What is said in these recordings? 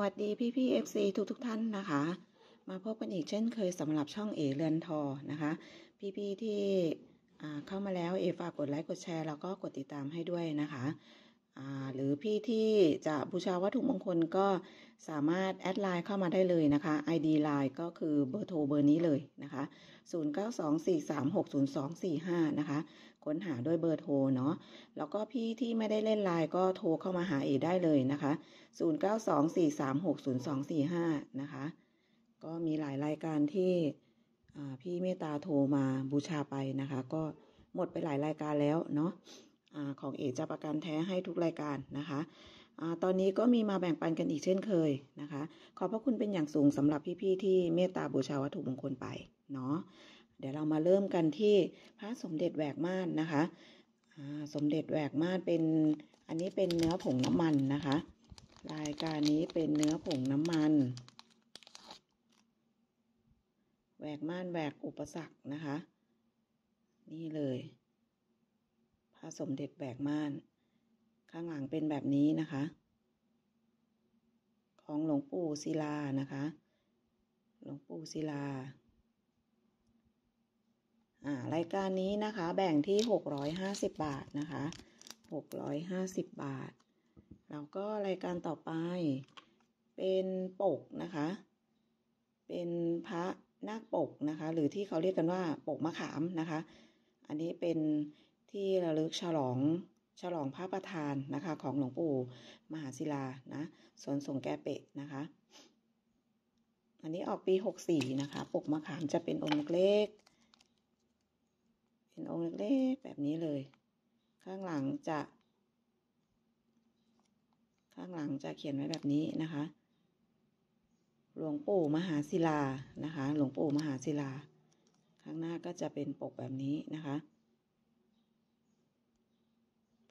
วัสดีพี่พี่เอฟซีทุกทุกท่านนะคะ มาพบกันอีกเช่นเคยสำหรับช่องเอเรือนทอนะคะ พี่พี่ที่เข้ามาแล้ว เอฝากกดไลค์กดแชร์ แล้วก็กดติดตามให้ด้วยนะคะหรือพี่ที่จะบูชาวัตถุมงคลก็สามารถแอดไลน์เข้ามาได้เลยนะคะ ID ไลน์ก็คือเบอร์โทรเบอร์นี้เลยนะคะ 0924360245 นะคะ ค้นหาด้วยเบอร์โทรเนาะ แล้วก็พี่ที่ไม่ได้เล่นไลน์ก็โทรเข้ามาหาเอได้เลยนะคะ 0924360245 นะคะ ก็มีหลาย รายการที่พี่เมตตาโทร มาบูชาไปนะคะ ก็หมดไปหลายรายการแล้วเนาะอของเอกจะประกันแท้ให้ทุกรายการ นะคะอตอนนี้ก็มีมาแบ่งปันกันอีกเช่นเคยนะคะ ขอบพระคุณเป็นอย่างสูงสำหรับพี่ๆที่เมตตาบูชาวัตถุมงคลไป เนาะ เดี๋ยวเรามาเริ่มกันที่พระสมเด็จแหวก ม่านนะคะ สมเด็จแหวก ม่าน เป็น อัน นี้เป็นเนื้อผงน้ำมันนะคะ รายการนี้เป็นเนื้อผงน้ำมันแหวกม่านแหวกอุปสรรคนะคะ นี่เลยะสมเด็จแบกม่าน ข้างหลังเป็นแบบนี้นะคะ ของหลวงปู่ศิลานะคะหลวงปู่ศิลาอ่า รายการนี้นะคะแบ่งที่หหกร้้อยาสิบบาทนะคะหหกร้้อยาสิบบาทแล้วก็รายการต่อไปเป็นปกนะคะ เป็นพระนาคปกนะคะ หรือที่เขาเรียกกันว่าปกมะขามนะคะ อันนี้เป็นที่ระลึกฉลอง ฉลองพระประธานนะคะ ของหลวงปู่มหาศิลานะสวนสงแก้เปะนะคะ อันนี้ออกปีหกสี่นะคะ ปกมะขามจะเป็นองค์เล็กเป็นองค์เล็กแบบนี้เลย ข้างหลังจะ ข้างหลังจะเขียนไว้แบบนี้นะคะ หลวงปู่มหาศิลา นะคะ หลวงปู่มหาศิลา ข้างหน้าก็จะเป็นปกแบบนี้นะคะ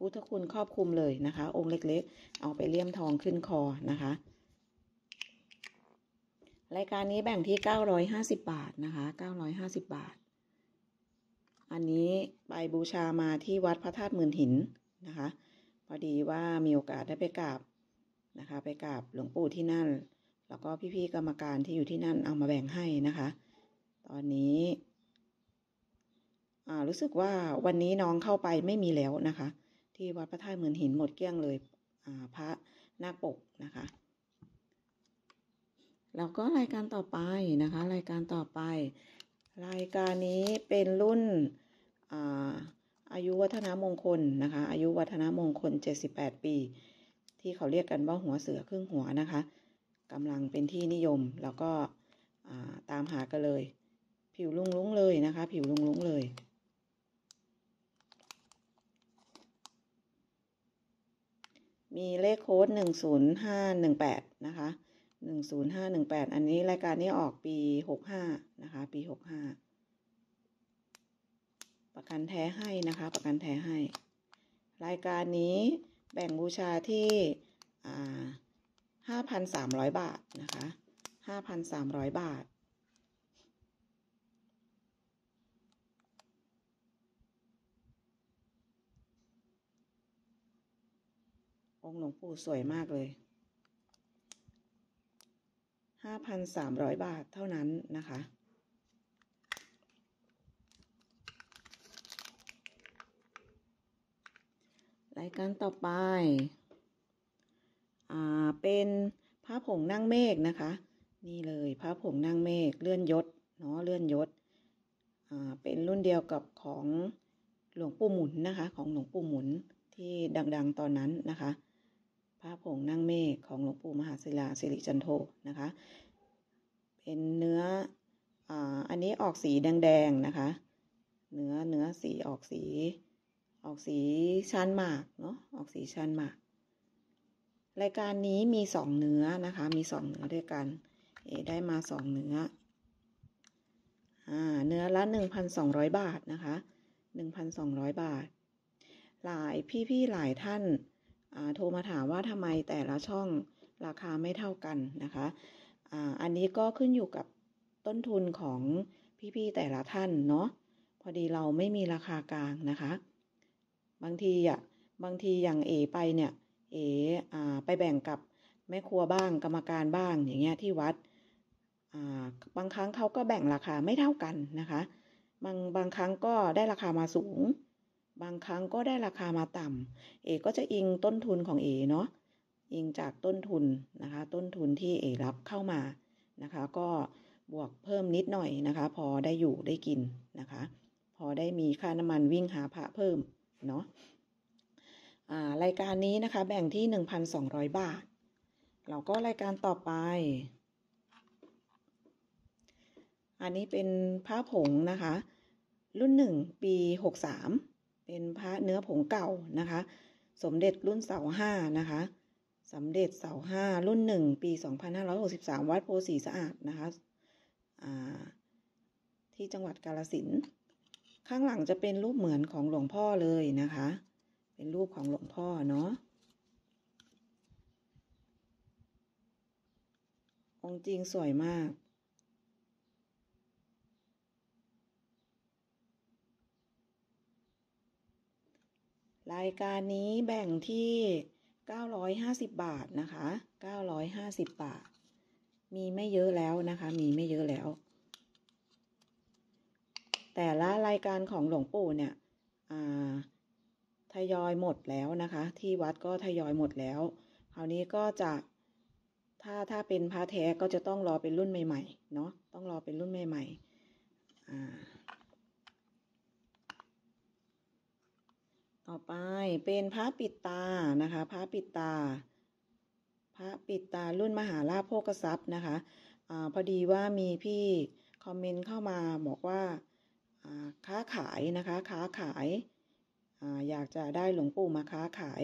พุทธคุณครอบคลุมเลยนะคะ องค์เล็ก ๆ เอาไปเลี่ยมทองขึ้นคอนะคะ รายการนี้แบ่งที่ 950 บาทนะคะ 950 บาท อันนี้ไปบูชามาที่วัดพระธาตุหมื่นหินนะคะ พอดีว่ามีโอกาสได้ไปกราบนะคะ ไปกราบหลวงปู่ที่นั่นแล้วก็พี่ๆกรรมการที่อยู่ที่นั่นเอามาแบ่งให้นะคะ ตอนนี้รู้สึกว่าวันนี้น้องเข้าไปไม่มีแล้วนะคะที่วัดพระธาตุเหมือนหินหมดเกลี้ยงเลยพระนาคปกนะคะแล้วก็รายการต่อไป นะคะรายการต่อไป รายการนี้เป็นรุ่นอายุวัฒนมงคลนะคะอายุวัฒนมงคล 78 ปี ที่เขาเรียกกันว่าหัวเสือครึ่งหัวนะคะกำลังเป็นที่นิยมแล้วก็ตามหากันเลย ผิวลุงลุงเลย นะคะผิวลุงลุงเลยมีเลขโค้ดหนึ่งศูนย์ห้าหนึ่งแปดนะคะหนึ่งศูนย์ห้าหนึ่งแปดอันนี้รายการนี้ออกปีหกห้านะคะ ปีหกห้าประกันแท้ให้นะคะ ประกันแท้ให้ รายการนี้แบ่งบูชาที่ห้าพันสามร้อยบาท นะคะห้าพันสามร้อยบาทองค์หลวงปู่สวยมากเลยห้าพันสามร้อยบาทเท่านั้นนะคะ รายการต่อไป อ่า เป็นผ้าผงนั่งเมฆนะคะ นี่เลยผ้าผงนั่งเมฆเลื่อนยศ เนาะเลื่อนยศ อ่า เป็นรุ่นเดียวกับของหลวงปู่หมุนนะคะ ของหลวงปู่หมุนที่ดังๆตอนนั้นนะคะพระผงนั่งเมฆของหลวงปู่มหาศิลาสิริจันโทนะคะ เป็นเนื้อออันนี้ออกสีแดงๆนะคะ เนื้อเนื้อสีออกสี ออกสีชันหมากเนาะ ออกสีชันหมาก รายการนี้มีสองเนื้อนะคะ มีสองเนื้อด้วยกันเอได้มาสองเนื้ออ่าเนื้อละหนึ่งพันสองร้อยบาทนะคะหนึ่งพันสองร้อยบาท หลายพี่ๆหลายท่านโทรมาถามว่าทำไมแต่ละช่องราคาไม่เท่ากันนะคะออันนี้ก็ขึ้นอยู่กับต้นทุนของพี่ๆแต่ละท่านเนาะ พอดีเราไม่มีราคากลางนะคะ บางทีอ่ะบางทีอย่างเอไปเนี่ยเออไปแบ่งกับแม่ครัวบ้างกรรมการบ้าง อย่างเงี้ยที่วัด บางครั้งเขาก็แบ่งราคาไม่เท่ากันนะคะ บางบางครั้งก็ได้ราคามาสูงบางครั้งก็ได้ราคามาต่ำเอ ก็จะอิงต้นทุนของเอเนาะ อิงจากต้นทุนนะคะ ต้นทุนที่เอรับเข้ามานะคะ ก็บวกเพิ่มนิดหน่อยนะคะ พอได้อยู่ได้กินนะคะ พอได้มีค่าน้ำมันวิ่งหาพระเพิ่มเนาะรายการนี้นะคะแบ่งที่ 1,200 บาท เราก็รายการต่อไป อันนี้เป็นผ้าผงนะคะ รุ่น 1 ปี63เป็นพระเนื้อผงเก่า นะคะ สมเด็จรุ่นเสาห้านะคะ สมเด็จเสาห้ารุ่นหนึ่งปี 2563วัดโพสีสะอาดนะคะที่จังหวัดกาลสิน ข้างหลังจะเป็นรูปเหมือนของหลวงพ่อเลยนะคะ เป็นรูปของหลวงพ่อเนาะองค์จริงสวยมากรายการนี้แบ่งที่ 950 บาทนะคะ 950 บาท มีไม่เยอะแล้วนะคะ มีไม่เยอะแล้ว แต่ละรายการของหลวงปู่เนี่ย ทยอยหมดแล้วนะคะ ที่วัดก็ทยอยหมดแล้ว คราวนี้ก็จะ ถ้าถ้าเป็นพระแท้ก็จะต้องรอเป็นรุ่นใหม่ ๆ เนาะต้องรอเป็นรุ่นใหม่ ๆอ่าต่อไปเป็นพระปิดตา นะคะ พระปิดตา พระปิดตารุ่นมหาลาภโภกทรัพย์นะคะอพอดีว่ามีพี่คอมเมนต์เข้ามาบอกว่าค้าขายนะคะ ค้าขาย อยากจะได้หลวงปู่มาค้าขาย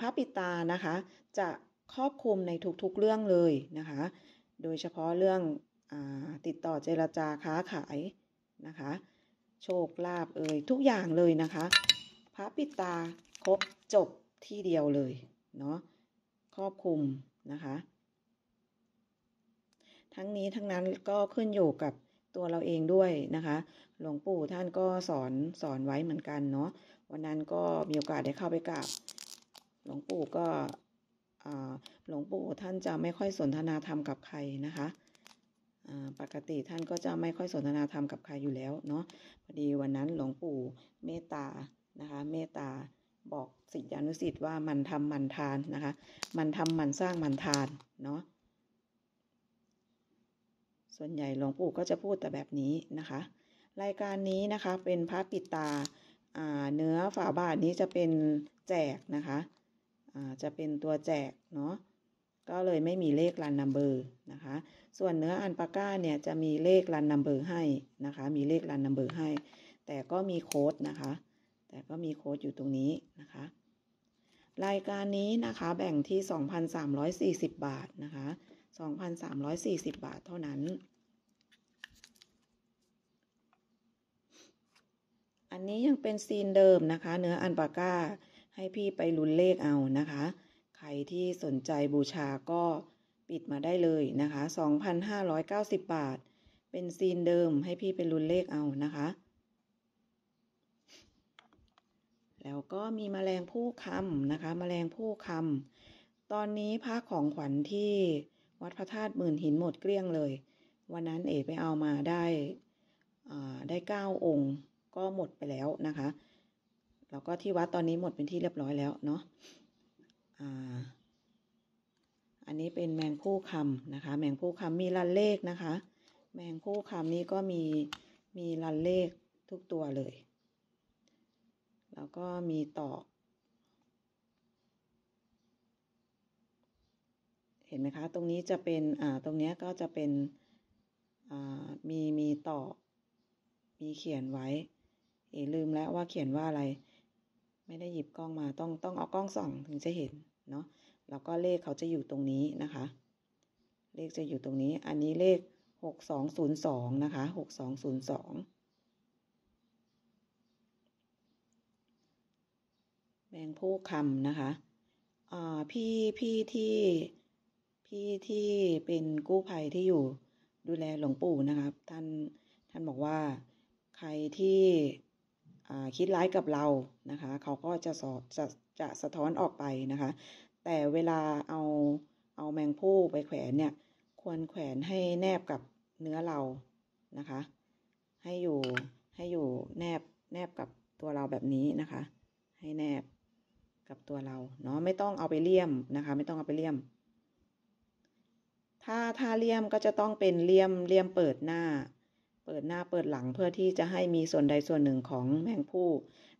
พระปิตา นะคะ จะครอบคลุมในทุกๆเรื่องเลยนะคะ โดยเฉพาะเรื่องอติดต่อเจรจาค้าขายนะคะ โชคลาภเอ่ยทุกอย่างเลยนะคะพระปิดตาครบ จบที่เดียวเลยเนาะครอบคลุมนะคะทั้งนี้ทั้งนั้นก็ขึ้นอยู่กับตัวเราเองด้วยนะคะ หลวงปู่ท่านก็สอนสอนไว้เหมือนกันเนาะวันนั้นก็มีโอกาสได้เข้าไปกราบหลวงปู่ก็หลวงปู่ท่านจะไม่ค่อยสนทนาธรรมกับใครนะคะปกติท่านก็จะไม่ค่อยสนทนาธรรมกับใครอยู่แล้วเนาะพอดีวันนั้นหลวงปู่เมตตานะคะเมตตา บอกสิทธนุสิทธิ์ว่ามันทำมันทานนะคะ มันทำมันสร้างมันทาน เนาะ ส่วนใหญ่ หลวงปู่ก็จะพูดแต่แบบนี้นะคะ รายการนี้นะคะเป็นพระปิตาเนื้อฝาบาทนี้จะเป็นแจกนะคะจะเป็นตัวแจกเนาะก็ เลย ไม่มีเลขรันนัมเบอร์นะคะ ส่วนเนื้ออันปาก้าเนี่ยจะมีเลขรันนัมเบอร์ให้นะคะมีเลขรันนัมเบอร์ให้ แต่ก็มีโค้ดนะคะแต่ก็มีโค้ดอยู่ตรงนี้นะคะ รายการนี้นะคะแบ่งที่ 2,340 บาทนะคะ 2,340 บาทเท่านั้น อันนี้ยังเป็นซีนเดิมนะคะ เนื้ออันปาก้าให้พี่ไปลุ้นเลขเอานะคะ ใครที่สนใจบูชาก็ปิดมาได้เลยนะคะ 2,590 บาท เป็นซีนเดิมให้พี่ไปลุ้นเลขเอานะคะแล้วก็มีมแมลงผู้คำนะคะมแมลงผู้คำตอนนี้ผ้าของขวัญที่วัดพระธาตุหมื่นหินหมดเกลี้ยงเลย วันนั้นเอ๋ไปเอามาได้ได้เก้าองค์ ก็หมดไปแล้วนะคะแล้วก็ที่วัดตอนนี้หมดเป็นที่เรียบร้อยแล้วเนาะอันนี้เป็นแมงผู้คำนะคะ แมงผู้คำมีรันเลขนะคะ แมงผู้คำนี้ก็มี มีรันเลขทุกตัวเลยแล้วก็มีตอกเห็นไหมคะ ตรงนี้จะเป็น อ่า ตรงนี้ก็จะเป็น อ่า มี มีตอกมีเขียนไว้ เอลืมแล้วว่าเขียนว่าอะไร ไม่ได้หยิบกล้องมา ต้อง ต้องเอากล้องส่องถึงจะเห็น เนาะแล้วก็เลขเขาจะอยู่ตรงนี้นะคะ เลขจะอยู่ตรงนี้ อันนี้เลข6202นะคะ6202งผู้คำนะคะพี่ พี่ที่พี่ที่เป็นกู้ภัยที่อยู่ดูแลหลวงปู่นะครับท่าน ท่านบอกว่า ใครที่คิดร้ายกับเรา นะคะ เขาก็จะสอจะจะสะท้อนออกไปนะคะ แต่เวลาเอา เอาแมงผู้ไปแขวนเนี่ย ควรแขวนให้แนบกับเนื้อเรา นะคะ ให้อยู่ ให้อยู่แนบ แนบกับตัวเราแบบนี้นะคะ ให้แนบกับตัวเราเนาะไม่ต้องเอาไปเลี่ยมนะคะไม่ต้องเอาไปเลี่ยม ถ้าถ้าเลี่ยมก็จะต้องเป็นเลี่ยมเลี่ยมเปิดหน้า เปิดหน้าเปิดหลังเพื่อที่จะให้มีส่วนใดส่วนหนึ่งของแมงผู้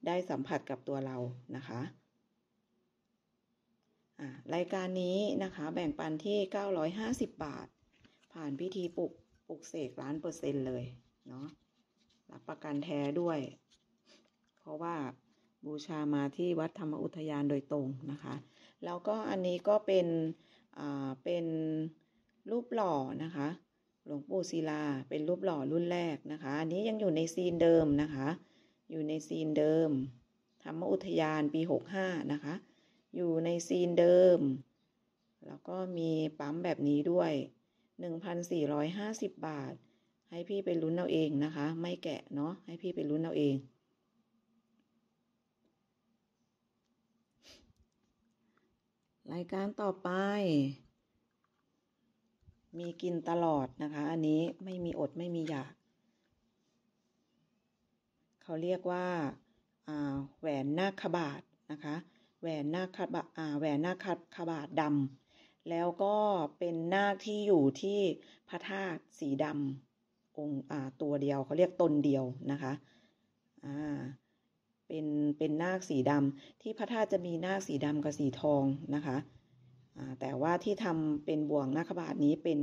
ได้สัมผัสกับตัวเรานะคะรายการนี้นะคะ แบ่งปันที่ 950บาท ผ่านพิธีปลุกปลุกเสกล้านเปอร์เซ็นต์เลยเนาะรับประกันแท้ด้วย เพราะว่าบูชามาที่วัดธรรมอุทยานโดยตรงนะคะ แล้วก็อันนี้ก็เป็นเป็นรูปหล่อนะคะ หลวงปู่ศิลา เป็นรูปหล่อรุ่นแรกนะคะ อันนี้ยังอยู่ในซีนเดิมนะคะ อยู่ในซีนเดิม ธรรมอุทยานปี65นะคะ อยู่ในซีนเดิม แล้วก็มีปั๊มแบบนี้ด้วย 1,450 บาท ให้พี่ไปลุ้นเอาเองนะคะ ไม่แกะเนาะ ให้พี่ไปลุ้นเอาเองรายการต่อไป มีกินตลอดนะคะ อันนี้ไม่มีอดไม่มีอยาก เขาเรียกว่าแหวนหน้าขบาดนะคะ แหวนหน้าคบาแหวนหน้าคบขบาดดำแล้วก็เป็นหน้าที่อยู่ที่พระธาตุสีดำองค์ตัวเดียวเขาเรียกตนเดียวนะคะอ่าเป็นเป็นนาคสีดำที่พระธาตุจะมีนาคสีดำกับสีทองนะคะแต่ว่าที่ทำเป็นบ่วงนาคบาทนี้เป็น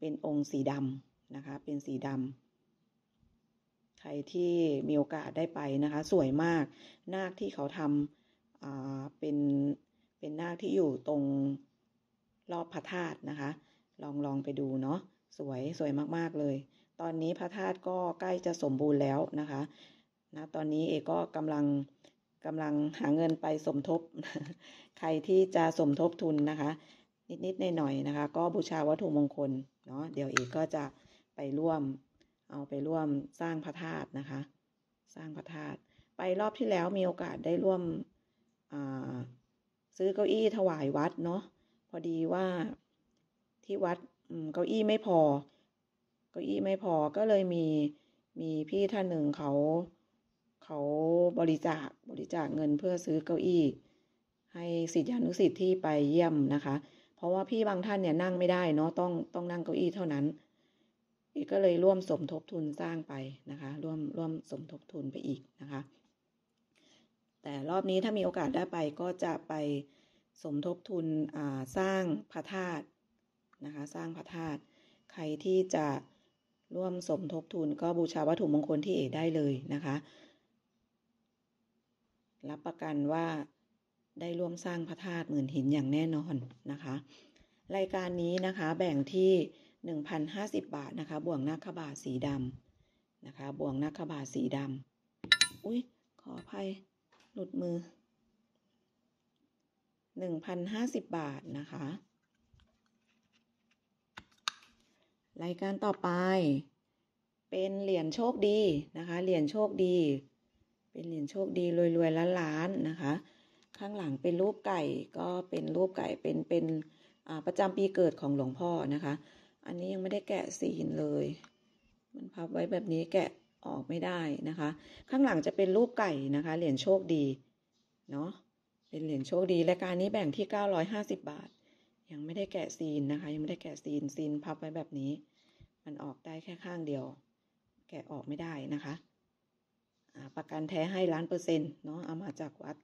เป็นองค์สีดำนะคะ เป็นสีดำใครที่มีโอกาสได้ไปนะคะ สวยมาก นาคที่เขาทำเป็นเป็นนาคที่อยู่ตรงรอบพระธาตุนะคะ ลองลองไปดูเนาะสวยสวยมาก ๆ เลย ตอนนี้พระธาตุก็ใกล้จะสมบูรณ์แล้วนะคะนะตอนนี้เอกก็กำลังกำลังหาเงินไปสมทบ ใครที่จะสมทบทุนนะคะ นิดนิดหน่อยๆนะคะ ก็บูชาวัตถุมงคล เนาะเดี๋ยวเอกก็จะไปร่วมเอาไปร่วมสร้างพระธาตุนะคะ สร้างพระธาตุไปรอบที่แล้วมีโอกาสได้ร่วมซื้อเก้าอี้ถวายวัดเนาะพอดีว่าที่วัดเก้าอี้ไม่พอ เก้าอี้ไม่พอก็เลยมีมีพี่ท่านหนึ่งเขาเขาบริจาคบริจาคเงินเพื่อซื้อเก้าอี้ ให้สิทธิอนุสิทธิ์ที่ไปเยี่ยมนะคะ เพราะว่าพี่บางท่านเนี่ยนั่งไม่ได้เนาะต้องต้องนั่งเก้าอี้เท่านั้น อีกก็เลยร่วมสมทบทุนสร้างไปนะคะร่วมร่วมสมทบทุนไปอีกนะคะ แต่รอบนี้ถ้ามีโอกาสได้ไปก็จะไปสมทบทุนสร้างพระธาตุนะคะ สร้างพระธาตุ ใครที่จะร่วมสมทบทุนก็บูชาวัตถุมงคลที่เอกได้เลยนะคะรับประกันว่าได้ร่วมสร้างพระธาตุหมื่นหินอย่างแน่นอนนะคะ รายการนี้นะคะแบ่งที่1,050บาทนะคะบ่วงนาคบาทสีดำนะคะบ่วงนาคบาทสีดำอุ้ยขออภัยหลุดมือ1,050บาทนะคะ รายการต่อไป เป็นเหรียญโชคดีนะคะ เหรียญโชคดีเป็นเหรียญโชคดี รวยๆล้านล้านนะคะ ข้างหลังเป็นรูปไก่ก็เป็นรูปไก่เป็นเป็นประจำปีเกิดของหลวงพ่อนะคะ อันนี้ยังไม่ได้แกะสีนเลย มันพับไว้แบบนี้แกะออกไม่ได้นะคะ ข้างหลังจะเป็นรูปไก่นะคะ เหรียญโชคดีเนาะเป็นเหรียญโชคดี และการนี้แบ่งที่950บาท ยังไม่ได้แกะซีนนะคะ ยังไม่ได้แกะซีนซีนพับไว้แบบนี้ มันออกได้แค่ข้างเดียว แกะออกไม่ได้นะคะประกันแท้ให้ล้านเปอร์เซ็นต์เนาะ เอามาจากวัด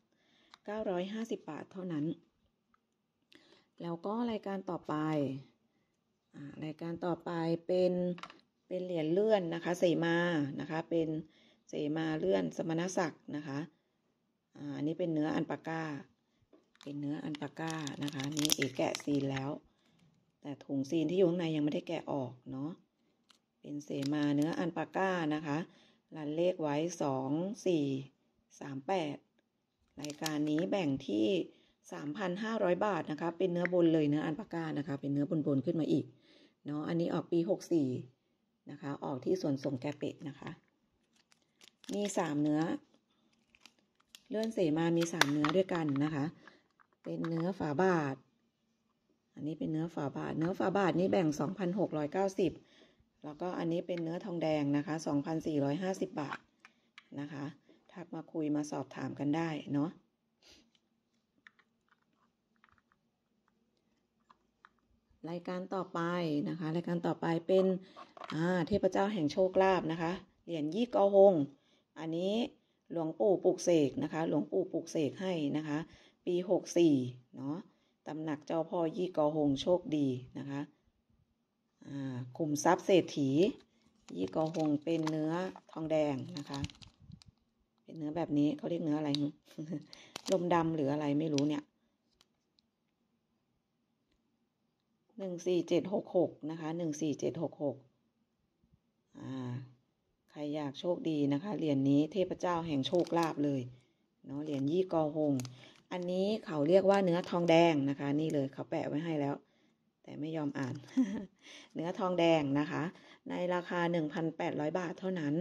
950บาทเท่านั้น แล้วก็รายการต่อไป รายการต่อไปเป็นเป็นเหรียญเลื่อนนะคะ เสมานะคะ เป็นเสมาเลื่อนสมณศักดิ์นะคะอันนี้เป็นเนื้ออันปาก้า เป็นเนื้ออันปาก้านะคะ นี่เอแกะซีนแล้ว แต่ถุงซีนที่อยู่ข้างในยังไม่ได้แกะออกเนาะ เป็นเสมาเนื้ออันปาก้านะคะรันเลขไว้สอง สี่ สามแปดรายการนี้แบ่งที่สามพันห้าร้อยบาท นะคะเป็นเนื้อบนเลยเนื้ออันปากานะคะเป็นเนื้อบนบนขึ้นมาอีกเนาะอันนี้ออกปีหกสี่นะคะออกที่ส่วนส่งแกเปะนะคะมีสามเนื้อ เลื่อนเสมามีสามเนื้อด้วยกันนะคะเป็นเนื้อฝาบาทอันนี้เป็นเนื้อฝาบาท เนื้อฝาบาทนี่แบ่งสองพันหกร้อยเก้าสิบแล้วก็อันนี้เป็นเนื้อทองแดงนะคะ 2,450บาทนะคะทักมาคุยมาสอบถามกันได้เนาะ รายการต่อไปนะคะ รายการต่อไปเป็นเทพเจ้าแห่งโชคลาภนะคะ เหรียญยี่กอหง อันนี้หลวงปู่ปลูกเสกนะคะ หลวงปู่ปลูกเสกให้นะคะ ปี 64เนาะตำหนักเจ้าพ่อยี่กอหงโชคดีนะคะกลุ่มทรัพย์ เศรษฐี ยี่กอหงเป็นเนื้อทองแดงนะคะ เป็นเนื้อแบบนี้เขาเรียกเนื้ออะไรลมดำหรืออะไรไม่รู้เนี่ยหนึ่งสี่เจ็ดหกหกนะคะหนึ่งสี่เจ็ดหกหกอ่าใครอยากโชคดีนะคะ เหรียญนนี้เทพเจ้าแห่งโชคลาภเลย เนาะเหรียญยี่กอหง อันนี้เขาเรียกว่าเนื้อทองแดงนะคะนี่เลยเขาแปะไว้ให้แล้วแต่ไม่ยอมอ่าน เนื้อทองแดงนะคะ ในราคา 1,800 บาทเท่านั้น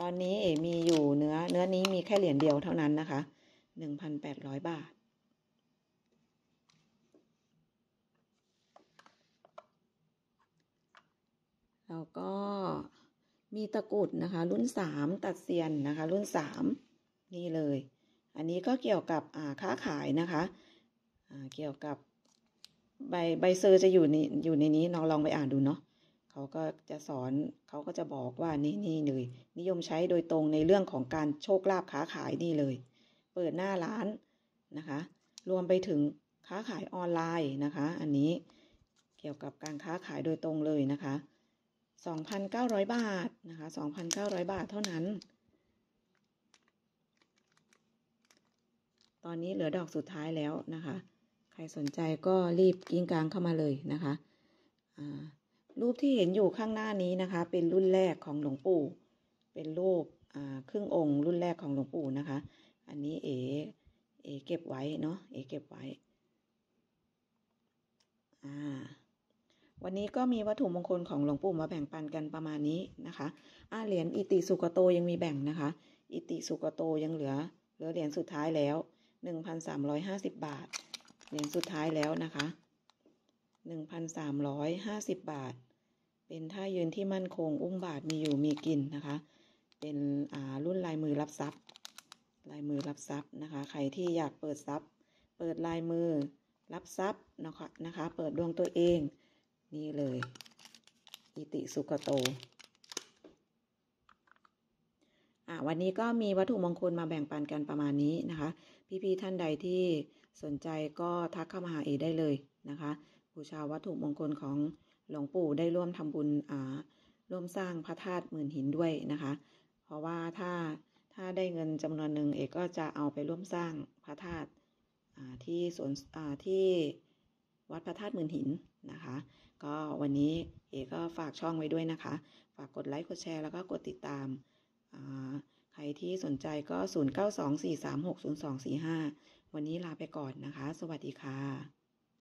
ตอนนี้เอมีอยู่เนื้อเนื้อนี้มีแค่เหรียญเดียวเท่านั้นนะคะ 1,800 บาท แล้วก็มีตะกุดนะคะ รุ่น 3 ตัดเซียนนะคะ รุ่น3นี่เลย อันนี้ก็เกี่ยวกับค้าขายนะคะ เกี่ยวกับใบ ใบเซอร์จะอยู่ในอยู่ในนี้น้องลองไปอ่านดู เนาะเขาก็จะสอนเขาก็จะบอกว่า นี่นี่เลยนิยมใช้โดยตรงในเรื่องของการโชคลาภค้าขายนี่เลย เปิดหน้าร้านนะคะ รวมไปถึงค้าขายออนไลน์นะคะ อันนี้เกี่ยวกับการค้าขายโดยตรงเลยนะคะ 2,900 บาทนะคะ 2,900 บาทเท่านั้น ตอนนี้เหลือดอกสุดท้ายแล้วนะคะใครสนใจก็รีบกิ้งกลาง เข้ามาเลยนะคะ รูปที่เห็นอยู่ข้างหน้านี้นะคะเป็นรุ่นแรกของหลวงปู่ เป็นรูปครึ่งองค์ รุ่นแรกของหลวงปู่นะคะ อันนี้เอ เอเก็บไว้เนาะ เอเก็บไว้ วันนี้ก็มีวัตถุมงคลของหลวงปู่มาแบ่งปันกันประมาณนี้นะคะอ่าเหรียญอิติสุกโตยังมีแบ่งนะคะ อิติสุกโตยังเหลือ เหลือเหรียญสุดท้ายแล้วหหนนึ่งพัสามร้อยาสิบบาทเหรียญสุดท้ายแล้วนะคะหนึ่งพันสามร้อยห้าสิบบาท เป็นท่ายืนที่มั่นคงอุ้มบาทมีอยู่มีกินนะคะ เป็นอ่ารุ่นลายมือรับทรัพย์ ลายมือรับทรัพย์นะคะ ใครที่อยากเปิดทรัพย์ เปิดลายมือรับทรัพย์นะคะนะคะ เปิดดวงตัวเอง นี่เลย อิติสุกโตวันนี้ก็มีวัตถุมงคลมาแบ่งปันกันประมาณนี้นะคะ พี่ๆท่านใดที่สนใจก็ทักเข้ามาหาเอได้เลยนะคะบูชาวัตถุมงคลของหลวงปู่ได้ร่วมทำบุญร่วมสร้างพระธาตุหมื่นหินด้วยนะคะ เพราะว่าถ้าถ้าได้เงินจำนวนหนึ่งเอกก็จะเอาไปร่วมสร้างพระธาตุที่สวนที่วัดพระธาตุหมื่นหินนะคะ ก็วันนี้เอกก็ฝากช่องไว้ด้วยนะคะ ฝากกดไลค์กดแชร์ แล้วก็กดติดตามใครที่สนใจก็ 0924360245 วันนี้ลาไปก่อนนะคะ สวัสดีค่ะ